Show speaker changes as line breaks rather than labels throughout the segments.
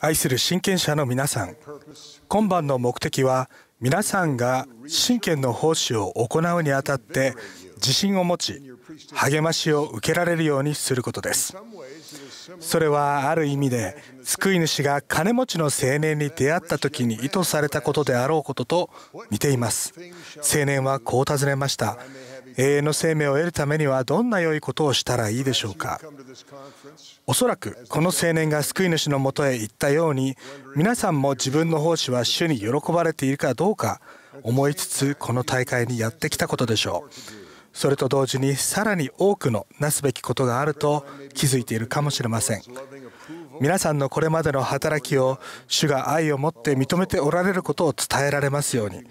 愛する親権者の皆さん、今晩の目的は、皆さんが親権の奉仕を行うにあたって自信を持ち、励ましを受けられるようにすることです。それはある意味で、救い主が金持ちの青年に出会った時に意図されたことであろうことと似ています。青年はこう尋ねました。永遠の生命を得るためにはどんな良いことをしたらいいでしょうかおそらくこの青年が救い主のもとへ行ったように皆さんも自分の奉仕は主に喜ばれているかどうか思いつつこの大会にやってきたことでしょうそれと同時にさらに多くのなすべきことがあると気づいているかもしれません皆さんのこれまでの働きを主が愛を持って認めておられることを伝えられますように。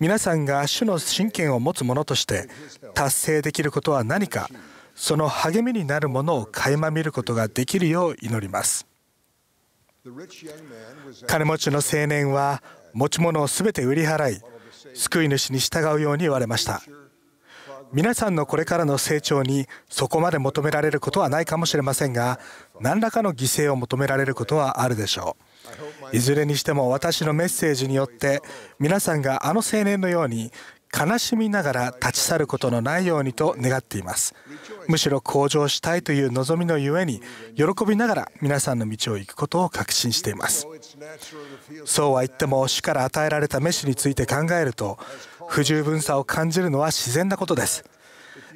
皆さんが主の神権を持つ者として達成できることは何かその励みになるものを垣間見ることができるよう祈ります金持ちの青年は持ち物を全て売り払い救い主に従うように言われました皆さんのこれからの成長にそこまで求められることはないかもしれませんが何らかの犠牲を求められることはあるでしょういずれにしても私のメッセージによって皆さんがあの青年のように悲しみながら立ち去ることのないようにと願っていますむしろ向上したいという望みのゆえに喜びながら皆さんの道を行くことを確信していますそうは言っても主から与えられた飯について考えると不十分さを感じるのは自然なことです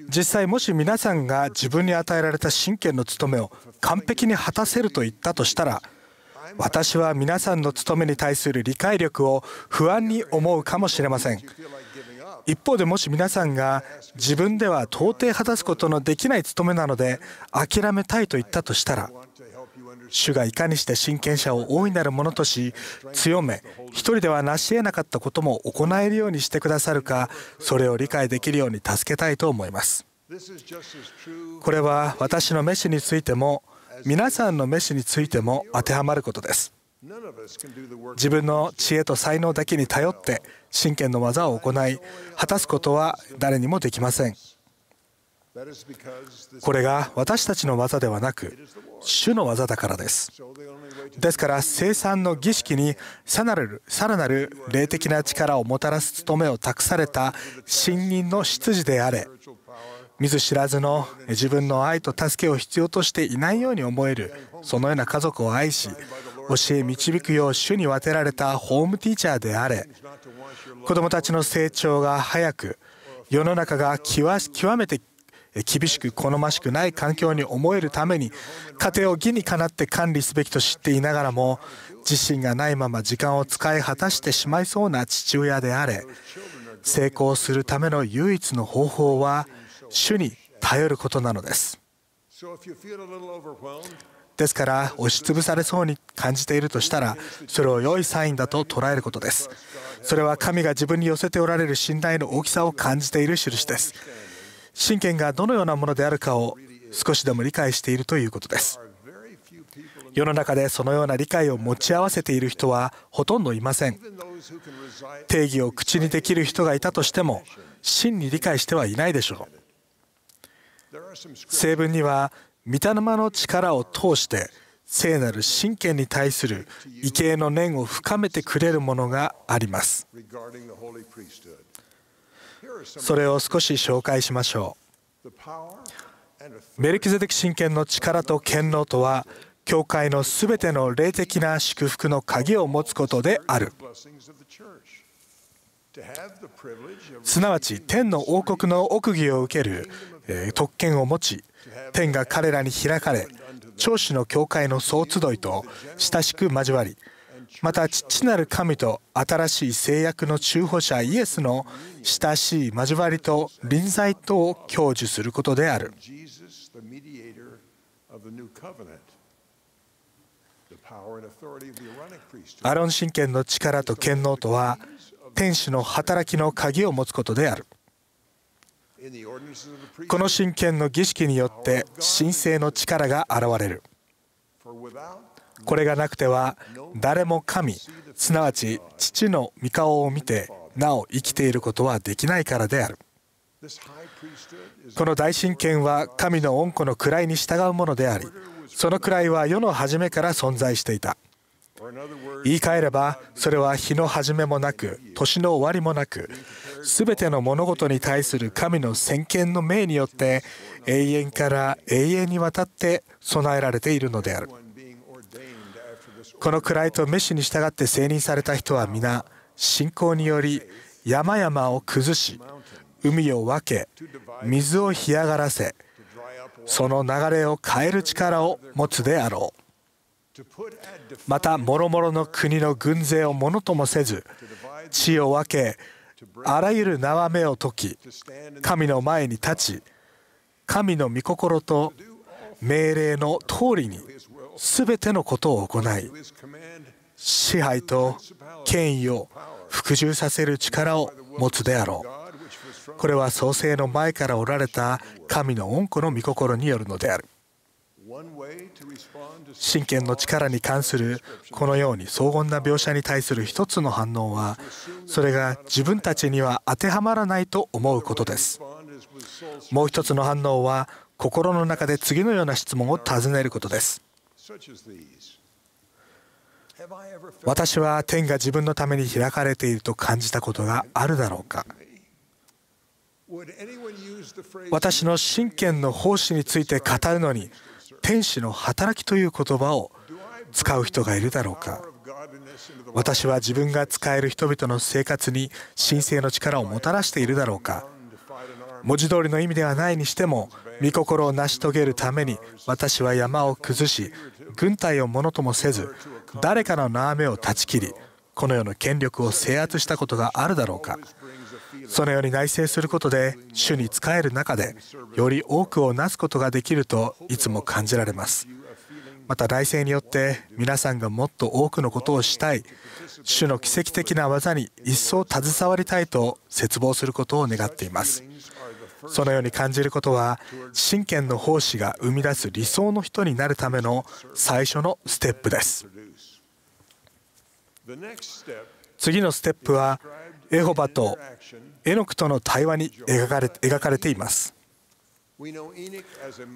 実際もし皆さんが自分に与えられた神権の務めを完璧に果たせると言ったとしたら私は皆さんの務めに対する理解力を不安に思うかもしれません一方でもし皆さんが自分では到底果たすことのできない務めなので諦めたいと言ったとしたら主がいかにして親権者を大いなるものとし強め一人では成し得なかったことも行えるようにしてくださるかそれを理解できるように助けたいと思いますこれは私のメシについても皆さんのメッシュについても当てはまることです自分の知恵と才能だけに頼って真剣の技を行い果たすことは誰にもできませんこれが私たちの技ではなく主の技だからですですから生産の儀式にさらなるさらなる霊的な力をもたらす務めを託された信任の執事であれ見ず知らずの自分の愛と助けを必要としていないように思えるそのような家族を愛し教え導くよう主にてられたホームティーチャーであれ子どもたちの成長が早く世の中が極めて厳しく好ましくない環境に思えるために家庭を義にかなって管理すべきと知っていながらも自身がないまま時間を使い果たしてしまいそうな父親であれ成功するための唯一の方法は主に頼ることなのですですから押しつぶされそうに感じているとしたらそれを良いサインだと捉えることですそれは神が自分に寄せておられる信頼の大きさを感じている印です神権がどのようなものであるかを少しでも理解しているということです世の中でそのような理解を持ち合わせている人はほとんどいません定義を口にできる人がいたとしても真に理解してはいないでしょう聖文には御霊の力を通して聖なる神権に対する畏敬の念を深めてくれるものがありますそれを少し紹介しましょうメルキゼデ神権の力と権能とは教会のすべての霊的な祝福の鍵を持つことであるすなわち天の王国の奥義を受ける特権を持ち天が彼らに開かれ長子の教会の総集いと親しく交わりまた父なる神と新しい制約の中保者イエスの親しい交わりと臨在とを享受することであるアロン神権の力と権能とは天使の働きの鍵を持つことであるこの真権の儀式によって神聖の力が現れるこれがなくては誰も神すなわち父の御顔を見てなお生きていることはできないからであるこの大神権は神の恩子の位に従うものでありその位は世の初めから存在していた言い換えればそれは日の始めもなく年の終わりもなく全ての物事に対する神の先見の命によって永遠から永遠にわたって備えられているのであるこの位とメシに従って成任された人は皆信仰により山々を崩し海を分け水を干上がらせその流れを変える力を持つであろう。また諸々の国の軍勢をものともせず地を分けあらゆる縄目を解き神の前に立ち神の御心と命令の通りに全てのことを行い支配と権威を服従させる力を持つであろうこれは創世の前からおられた神の恩子の御心によるのである神権の力に関するこのように荘厳な描写に対する一つの反応はそれが自分たちには当てはまらないと思うことですもう一つの反応は心の中で次のような質問を尋ねることです私は天が自分のために開かれていると感じたことがあるだろうか私の神権の奉仕について語るのに天使の働きという言葉を使う人がいるだろうか私は自分が使える人々の生活に神聖の力をもたらしているだろうか文字通りの意味ではないにしても御心を成し遂げるために私は山を崩し軍隊をものともせず誰かの縄目を断ち切りこの世の権力を制圧したことがあるだろうかそのように内省することで主に仕える中でより多くをなすことができるといつも感じられますまた内省によって皆さんがもっと多くのことをしたい主の奇跡的な技に一層携わりたいと絶望することを願っていますそのように感じることは真剣の奉仕が生み出す理想の人になるための最初のステップです次のステップはエホバとエノクとの対話に描かれ描かれています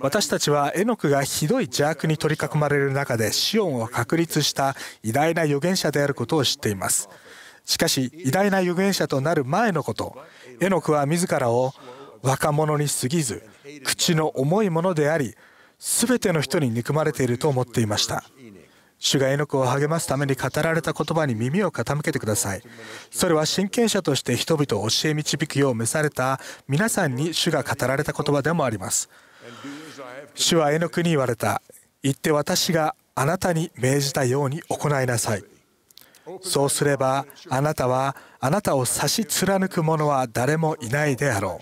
私たちはエノクがひどい邪悪に取り囲まれる中でシオンを確立した偉大な預言者であることを知っていますしかし偉大な預言者となる前のことエノクは自らを若者に過ぎず口の重いものであり全ての人に憎まれていると思っていました主が絵具を励ますために語られた言葉に耳を傾けてください。それは親権者として人々を教え導くよう召された皆さんに主が語られた言葉でもあります。主は絵具に言われた。言って私があなたに命じたように行いなさい。そうすればあなたはあなたを差し貫く者は誰もいないであろ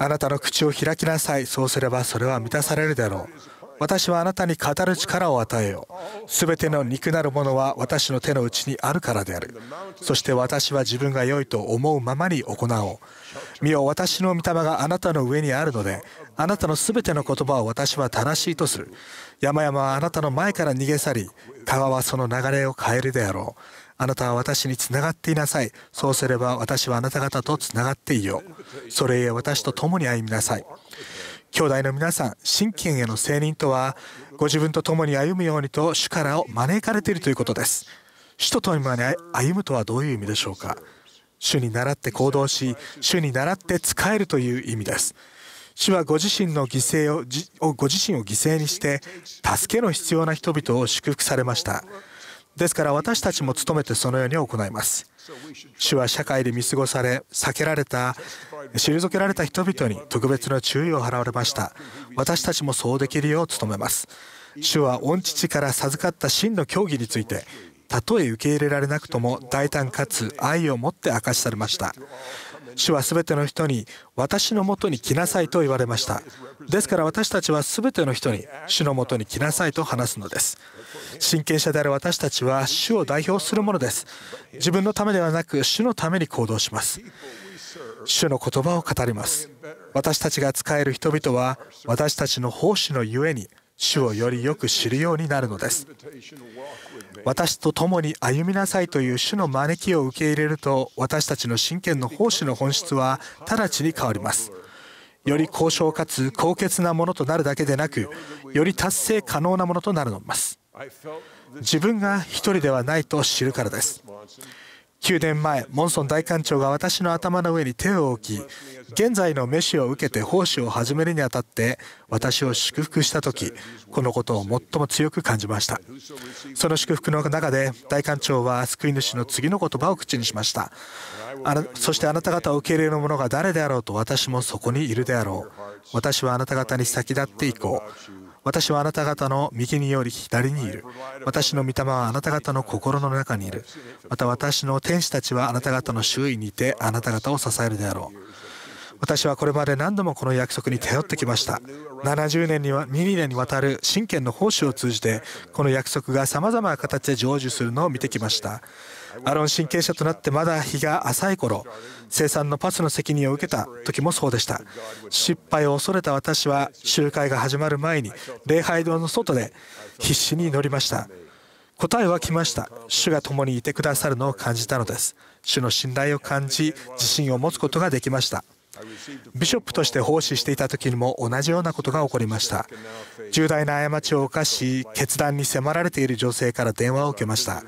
う。あなたの口を開きなさい。そうすればそれは満たされるであろう。私はあなたに語る力を与えよう。すべての肉なるものは私の手の内にあるからである。そして私は自分が良いと思うままに行おう。見よ、私の御霊があなたの上にあるので、あなたのすべての言葉を私は正しいとする。山々はあなたの前から逃げ去り、川はその流れを変えるであろう。あなたは私につながっていなさい。そうすれば私はあなた方とつながっていよう。それへえ私と共に歩みなさい。兄弟の皆さん、神金への聖任とは、ご自分と共に歩むようにと主からを招かれているということです。主と共に歩むとはどういう意味でしょうか主に倣って行動し、主に倣って仕えるという意味です。主はご自身の犠牲を、ご自身を犠牲にして、助けの必要な人々を祝福されました。ですから私たちも努めてそのように行います主は社会で見過ごされ避けられた退けられた人々に特別な注意を払われました私たちもそうできるよう努めます主は御父から授かった真の教義についてたとえ受け入れられなくとも大胆かつ愛を持って明かしされました主は全ての人に私のもとに来なさいと言われましたですから私たちは全ての人に主のもとに来なさいと話すのです親権者である私たちは主を代表するものです自分のためではなく主のために行動します主の言葉を語ります私たちが仕える人々は私たちの奉仕のゆえに主をよりよく知るようになるのです私と共に歩みなさいという主の招きを受け入れると私たちの真剣の奉仕の本質は直ちに変わりますより高尚かつ高潔なものとなるだけでなくより達成可能なものとなるのです自分が一人ではないと知るからです9年前モンソン大官長が私の頭の上に手を置き現在のメシを受けて奉仕を始めるにあたって私を祝福した時このことを最も強く感じましたその祝福の中で大官長は救い主の次の言葉を口にしましたそしてあなた方を受け入れる者が誰であろうと私もそこにいるであろう私はあなた方に先立っていこう私はあなた方の右により左にいる。私の御霊はあなた方の心の中にいる。また私の天使たちはあなた方の周囲にいてあなた方を支えるであろう。私はこれまで何度もこの約束に頼ってきました70年には2年にわたる神権の奉仕を通じてこの約束がさまざまな形で成就するのを見てきましたアロン神経者となってまだ日が浅い頃生産のパスの責任を受けた時もそうでした失敗を恐れた私は集会が始まる前に礼拝堂の外で必死に祈りました答えは来ました主が共にいてくださるのを感じたのです主の信頼を感じ自信を持つことができましたビショップとして奉仕していた時にも同じようなことが起こりました重大な過ちを犯し決断に迫られている女性から電話を受けました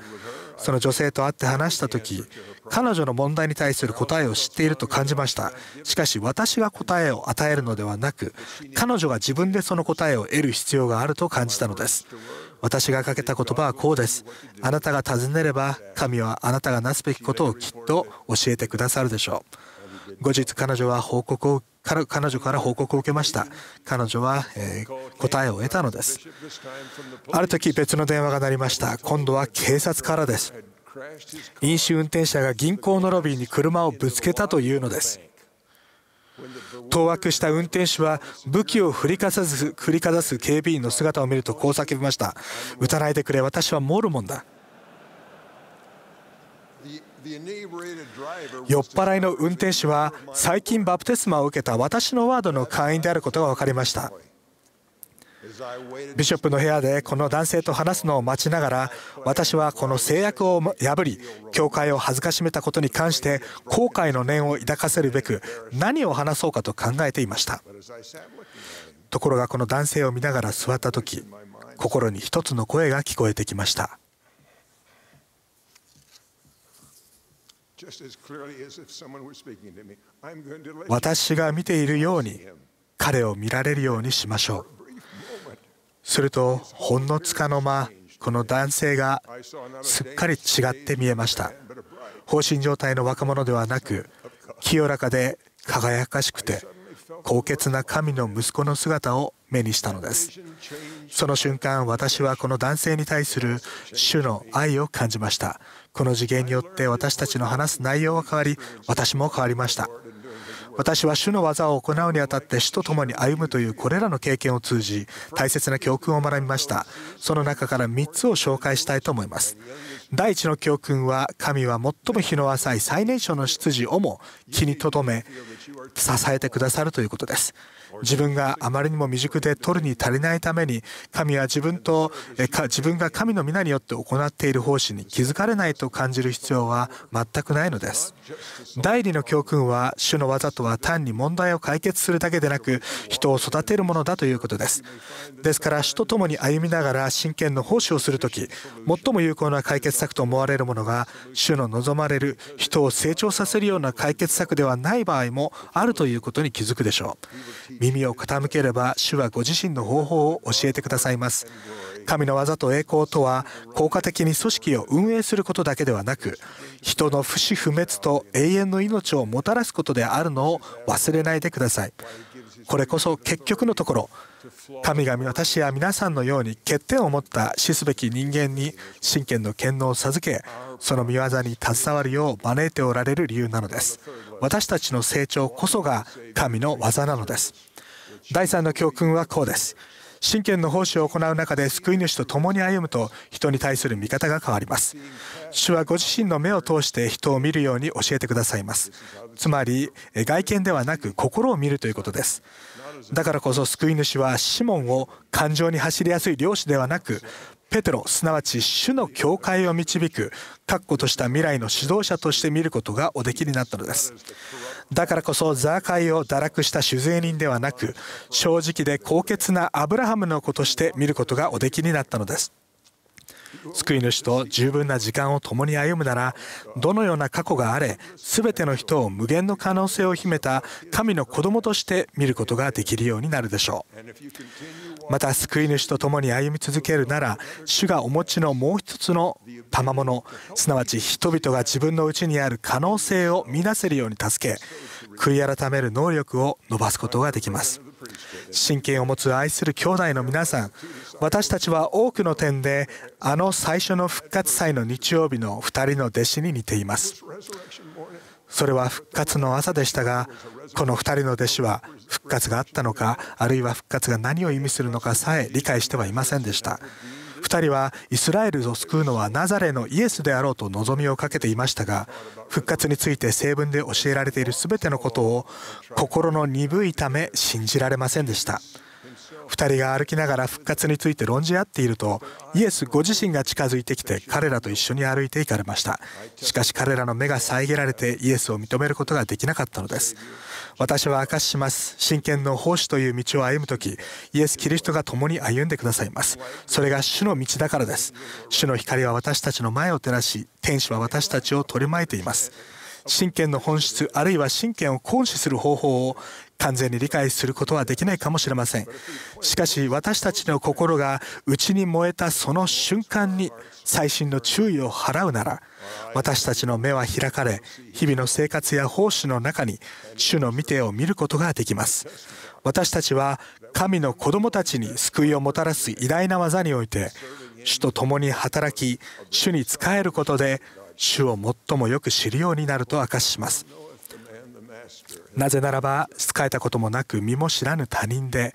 その女性と会って話した時彼女の問題に対する答えを知っていると感じましたしかし私が答えを与えるのではなく彼女が自分でその答えを得る必要があると感じたのです私がかけた言葉はこうですあなたが尋ねれば神はあなたがなすべきことをきっと教えてくださるでしょう後日彼女は報告を彼女から報告を受けました彼女は、え答えを得たのですある時別の電話が鳴りました今度は警察からです飲酒運転者が銀行のロビーに車をぶつけたというのです当惑した運転手は武器を振りかざす振りかざす警備員の姿を見るとこう叫びました撃たないでくれ私はモルモンだ酔っ払いの運転手は最近バプテスマを受けた私のワードの会員であることが分かりましたビショップの部屋でこの男性と話すのを待ちながら私はこの制約を破り教会を辱めたことに関して後悔の念を抱かせるべく何を話そうかと考えていましたところがこの男性を見ながら座った時心に一つの声が聞こえてきました私が見ているように彼を見られるようにしましょうするとほんのつかの間この男性がすっかり違って見えました放心状態の若者ではなく清らかで輝かしくて高潔な神の息子の姿を目にしたのですその瞬間、私はこの男性に対する主の愛を感じました。この次元によって私たちの話す内容は変わり、私も変わりました。私は主の技を行うにあたって主と共に歩むというこれらの経験を通じ大切な教訓を学びましたその中から3つを紹介したいと思います第1の教訓は神は最も日の浅い最年少の執事をも気に留め支えてくださるということです自分があまりにも未熟で取るに足りないために神は自分と自分が神の皆によって行っている奉仕に気づかれないと感じる必要は全くないのです第2の教訓は主の技とは単に問題を解決するだけでなく人を育てるものだということですですから主と共に歩みながら真剣の奉仕をする時最も有効な解決策と思われるものが主の望まれる人を成長させるような解決策ではない場合もあるということに気づくでしょう耳を傾ければ主はご自身の方法を教えてくださいます神の技と栄光とは効果的に組織を運営することだけではなく人の不死不滅と永遠の命をもたらすことであるのを忘れないでくださいこれこそ結局のところ神々私や皆さんのように欠点を持った死すべき人間に神権の権能を授けその見業に携わるよう招いておられる理由なのです私たちの成長こそが神の技なのです第3の教訓はこうです神権の奉仕を行う中で救い主と共に歩むと人に対する見方が変わります主はご自身の目を通して人を見るように教えてくださいますつまり外見ではなく心を見るということですだからこそ救い主はシモンを感情に走りやすい漁師ではなくペテロすなわち主の教会を導く確固とした未来の指導者として見ることがおできになったのですだからこそザーカイを堕落した酒税人ではなく正直で高潔なアブラハムの子として見ることがおできになったのです救い主と十分な時間を共に歩むならどのような過去があれ全ての人を無限の可能性を秘めた神の子供として見ることができるようになるでしょうまた救い主と共に歩み続けるなら主がお持ちのもう一つの賜物すなわち人々が自分の内にある可能性を見出せるように助け悔い改める能力を伸ばすことができます神経を持つ愛する兄弟の皆さん私たちは多くの点であの最初の復活祭の日曜日の2人の弟子に似ていますそれは復活の朝でしたがこの2人の弟子は復活があったのかあるいは復活が何を意味するのかさえ理解してはいませんでした2人はイスラエルを救うのはナザレのイエスであろうと望みをかけていましたが復活について成文で教えられている全てのことを心の鈍いため信じられませんでした。2人が歩きながら復活について論じ合っているとイエスご自身が近づいてきて彼らと一緒に歩いていかれましたしかし彼らの目が遮られてイエスを認めることができなかったのです私は明かしします真剣の奉仕という道を歩む時イエス・キリストが共に歩んでくださいますそれが主の道だからです主の光は私たちの前を照らし天使は私たちを取り巻いています神権の本質あるいは神権を行使する方法を完全に理解することはできないかもしれませんしかし私たちの心が内に燃えたその瞬間に最新の注意を払うなら私たちの目は開かれ日々の生活や奉仕の中に主の見てを見ることができます私たちは神の子供たちに救いをもたらす偉大な技において主と共に働き主に仕えることで主を最もよく知るようになると明かしますなぜならば仕えたこともなく身も知らぬ他人で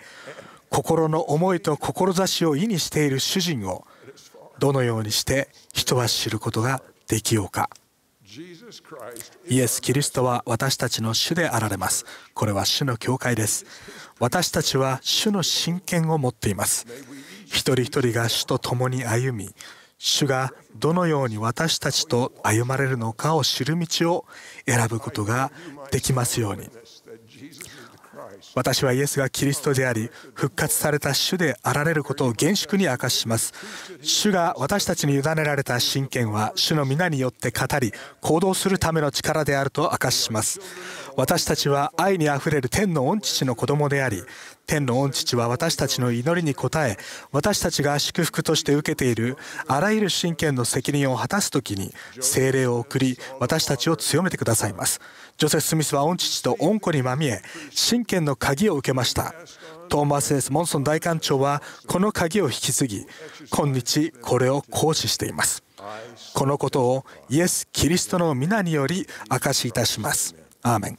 心の思いと志を意にしている主人をどのようにして人は知ることができようかイエス・キリストは私たちの主であられますこれは主の教会です私たちは主の真剣を持っています一人一人が主と共に歩み主がどのように私たちと歩まれるのかを知る道を選ぶことができますように私はイエスがキリストであり復活された主であられることを厳粛に明かしします主が私たちに委ねられた神権は主の皆によって語り行動するための力であると明かしします私たちは愛にあふれる天の御父の子供であり天の御父は私たちの祈りに応え私たちが祝福として受けているあらゆる神権の責任を果たす時に精霊を送り私たちを強めてくださいますジョセス・スミスは御父と御子にまみえ神権の鍵を受けましたトーマス・エス・モンソン大官長はこの鍵を引き継ぎ今日これを行使していますこのことをイエス・キリストの皆により証しいたしますアーメン